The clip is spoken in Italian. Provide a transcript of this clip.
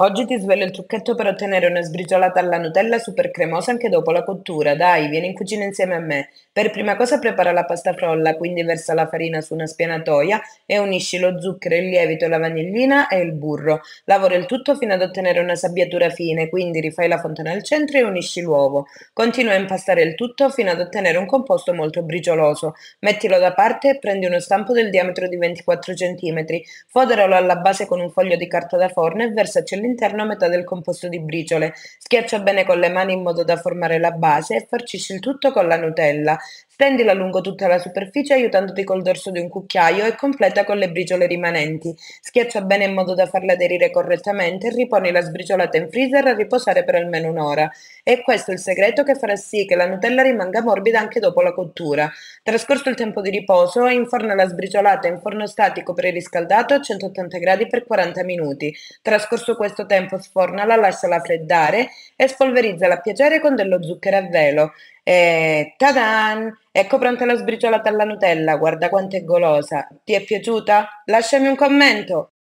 Oggi ti svelo il trucchetto per ottenere una sbriciolata alla Nutella super cremosa anche dopo la cottura. Dai, vieni in cucina insieme a me. Per prima cosa prepara la pasta frolla, quindi versa la farina su una spianatoia e unisci lo zucchero, il lievito, la vanillina e il burro. Lavora il tutto fino ad ottenere una sabbiatura fine, quindi rifai la fontana al centro e unisci l'uovo. Continua a impastare il tutto fino ad ottenere un composto molto bricioloso. Mettilo da parte e prendi uno stampo del diametro di 24 cm. Foderalo alla base con un foglio di carta da forno e versaci all'interno metà del composto di briciole. Schiaccia bene con le mani in modo da formare la base e farcisci il tutto con la Nutella. Stendila lungo tutta la superficie aiutandoti col dorso di un cucchiaio e completa con le briciole rimanenti. Schiaccia bene in modo da farla aderire correttamente e riponi la sbriciolata in freezer a riposare per almeno un'ora. E questo è il segreto che farà sì che la Nutella rimanga morbida anche dopo la cottura. Trascorso il tempo di riposo, inforna la sbriciolata in forno statico preriscaldato a 180 gradi per 40 minuti. Trascorso questo tempo sfornala, lasciala freddare e spolverizzala a piacere con dello zucchero a velo. Eh, tadan! Ecco pronta la sbriciolata alla Nutella, guarda quanto è golosa. Ti è piaciuta? Lasciami un commento!